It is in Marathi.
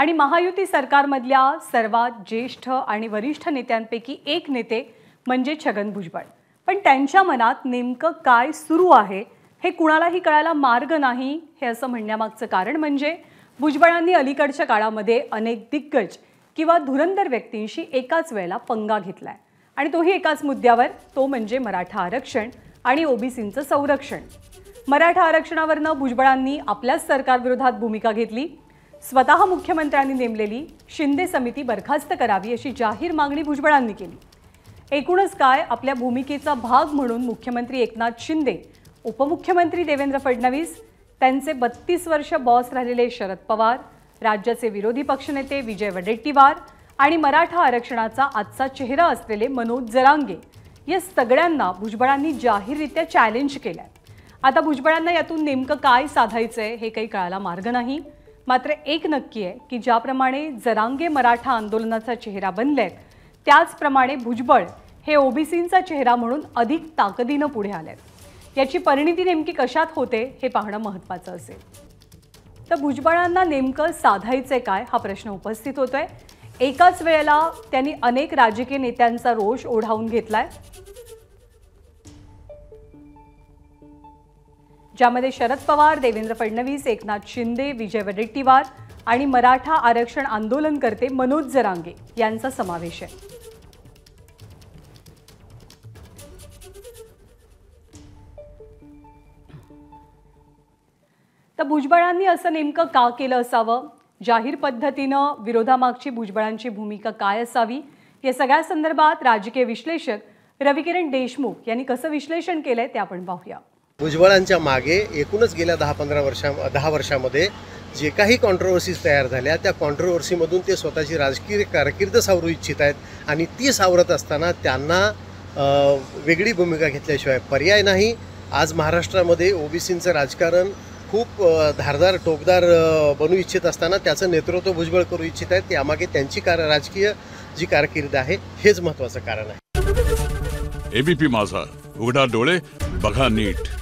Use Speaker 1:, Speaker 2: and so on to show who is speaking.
Speaker 1: आणि महायुती सरकारमधल्या सर्वात ज्येष्ठ आणि वरिष्ठ नेत्यांपैकी एक नेते म्हणजे छगन भुजबळ पण त्यांच्या मनात नेमकं काय सुरू आहे हे कुणालाही कळायला मार्ग नाही हे असं म्हणण्यामागचं कारण म्हणजे भुजबळांनी अलीकडच्या काळामध्ये अनेक दिग्गज किंवा धुरंदर व्यक्तींशी एकाच वेळेला पंगा घेतलाय आणि तोही एकाच मुद्द्यावर तो म्हणजे मराठा आरक्षण आणि ओबीसींचं संरक्षण मराठा आरक्षणावरनं भुजबळांनी आपल्याच सरकारविरोधात भूमिका घेतली स्वत मुख्यमंत्र्यांनी नेमलेली शिंदे समिती बरखास्त करावी अशी जाहीर मागणी भुजबळांनी केली एकूणच काय आपल्या भूमिकेचा भाग म्हणून मुख्यमंत्री एकनाथ शिंदे उपमुख्यमंत्री देवेंद्र फडणवीस त्यांचे बत्तीस वर्ष बॉस राहिलेले शरद पवार राज्याचे विरोधी पक्षनेते विजय वडेट्टीवार आणि मराठा आरक्षणाचा आजचा चेहरा असलेले मनोज जरांगे या सगळ्यांना भुजबळांनी जाहीररित्या चॅलेंज केलं आता भुजबळांना यातून नेमकं काय साधायचं हे काही कळायला मार्ग नाही मात्र एक नक्की आहे की ज्याप्रमाणे जरांगे मराठा आंदोलनाचा चेहरा बनलेत त्याचप्रमाणे भुजबळ हे ओबीसींचा चेहरा म्हणून अधिक ताकदीनं पुढे आलेत याची परिणिती नेमकी कशात होते हे पाहणं महत्त्वाचं असेल तर भुजबळांना नेमकं साधायचं काय हा प्रश्न उपस्थित होतोय एकाच वेळेला त्यांनी अनेक राजकीय नेत्यांचा रोष ओढावून घेतलाय ज्यामध्ये शरद पवार देवेंद्र फडणवीस एकनाथ शिंदे विजय वडेट्टीवार आणि मराठा आरक्षण आंदोलनकर्ते मनोज जरांगे यांचा समावेश आहे तर भुजबळांनी असं नेमकं का केलं असावं जाहीर पद्धतीनं विरोधामागची भुजबळांची भूमिका काय असावी या सगळ्या संदर्भात राजकीय विश्लेषक रविकिरण देशमुख यांनी कसं विश्लेषण केलंय ते आपण पाहूया
Speaker 2: भुजबळांच्या मागे एकूणच गेल्या दहा पंधरा वर्षा दहा वर्षामध्ये जे काही कॉन्ट्रोवर्सीज तयार झाल्या त्या कॉन्ट्रोवर्सीमधून ते स्वतःची राजकीय कारकीर्द सावरू इच्छित आहेत आणि ती सावरत असताना त्यांना वेगळी भूमिका घेतल्याशिवाय पर्याय नाही आज महाराष्ट्रामध्ये ओबीसींचं राजकारण खूप धारदार टोकदार बनू इच्छित असताना त्याचं नेतृत्व भुजबळ करू इच्छित आहेत त्यामागे त्यांची कार राजकीय जी कारकिर्द आहे हेच महत्वाचं कारण आहे
Speaker 1: एबीपी माझा उघडा डोळे बघा नीट